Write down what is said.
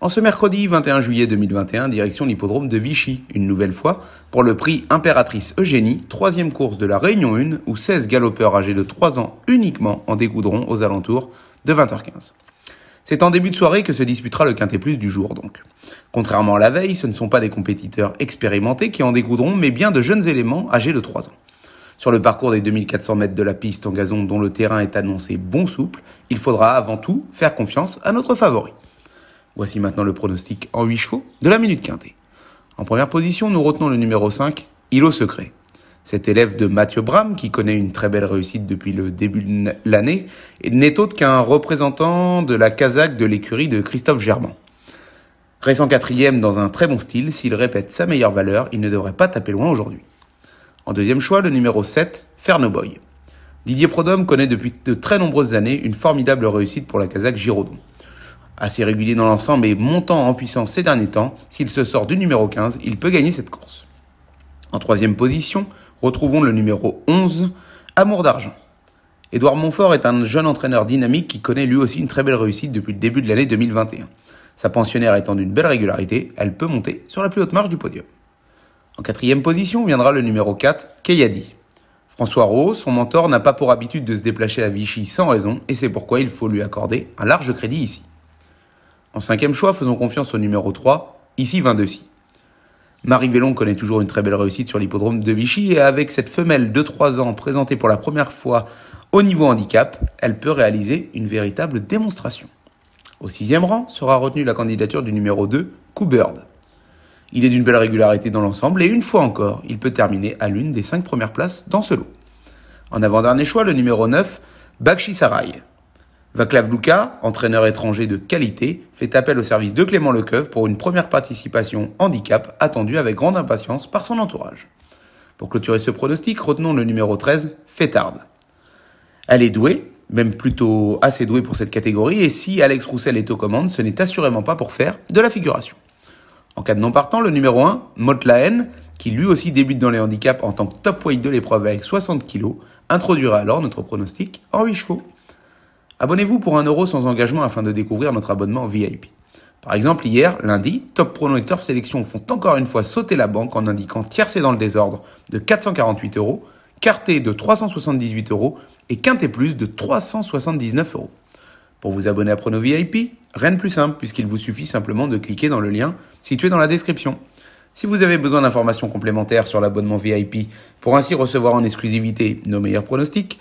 En ce mercredi 21 juillet 2021, direction l'hippodrome de Vichy, une nouvelle fois, pour le prix Impératrice Eugénie, troisième course de la Réunion 1, où 16 galopeurs âgés de 3 ans uniquement en découdront aux alentours de 20h15. C'est en début de soirée que se disputera le quintet plus du jour donc. Contrairement à la veille, ce ne sont pas des compétiteurs expérimentés qui en découdront, mais bien de jeunes éléments âgés de 3 ans. Sur le parcours des 2400 mètres de la piste en gazon dont le terrain est annoncé bon souple, il faudra avant tout faire confiance à notre favori. Voici maintenant le pronostic en 8 chevaux de la minute quintée. En première position, nous retenons le numéro 5, Ilot Secret. Cet élève de Mathieu Bram, qui connaît une très belle réussite depuis le début de l'année, n'est autre qu'un représentant de la Kazakh de l'écurie de Christophe Germain. Récent quatrième dans un très bon style, s'il répète sa meilleure valeur, il ne devrait pas taper loin aujourd'hui. En deuxième choix, le numéro 7, Fernoboy. Didier Prodhomme connaît depuis de très nombreuses années une formidable réussite pour la Kazakh Giraudon assez régulier dans l'ensemble et montant en puissance ces derniers temps, s'il se sort du numéro 15, il peut gagner cette course. En troisième position, retrouvons le numéro 11, Amour d'argent. Édouard Montfort est un jeune entraîneur dynamique qui connaît lui aussi une très belle réussite depuis le début de l'année 2021. Sa pensionnaire étant d'une belle régularité, elle peut monter sur la plus haute marge du podium. En quatrième position viendra le numéro 4, Keyadi. François Rowe, son mentor, n'a pas pour habitude de se déplacer à Vichy sans raison et c'est pourquoi il faut lui accorder un large crédit ici. En cinquième choix, faisons confiance au numéro 3, ici 22-6. Marie Vellon connaît toujours une très belle réussite sur l'hippodrome de Vichy et avec cette femelle de 3 ans présentée pour la première fois au niveau handicap, elle peut réaliser une véritable démonstration. Au sixième rang sera retenue la candidature du numéro 2, Coubird. Il est d'une belle régularité dans l'ensemble et une fois encore, il peut terminer à l'une des 5 premières places dans ce lot. En avant-dernier choix, le numéro 9, Bakshi Sarai. Vaclav Luka, entraîneur étranger de qualité, fait appel au service de Clément Lecoeuf pour une première participation handicap attendue avec grande impatience par son entourage. Pour clôturer ce pronostic, retenons le numéro 13, Fétard. Elle est douée, même plutôt assez douée pour cette catégorie, et si Alex Roussel est aux commandes, ce n'est assurément pas pour faire de la figuration. En cas de non partant, le numéro 1, Motlaen, qui lui aussi débute dans les handicaps en tant que top weight de l'épreuve avec 60 kg, introduira alors notre pronostic en 8 chevaux. Abonnez-vous pour 1€ euro sans engagement afin de découvrir notre abonnement VIP. Par exemple, hier, lundi, Top Prono et Turf Sélection font encore une fois sauter la banque en indiquant tiercé dans le désordre de 448 euros, quarté de 378 euros et quinté plus de 379 euros. Pour vous abonner à Prono VIP, rien de plus simple puisqu'il vous suffit simplement de cliquer dans le lien situé dans la description. Si vous avez besoin d'informations complémentaires sur l'abonnement VIP pour ainsi recevoir en exclusivité nos meilleurs pronostics,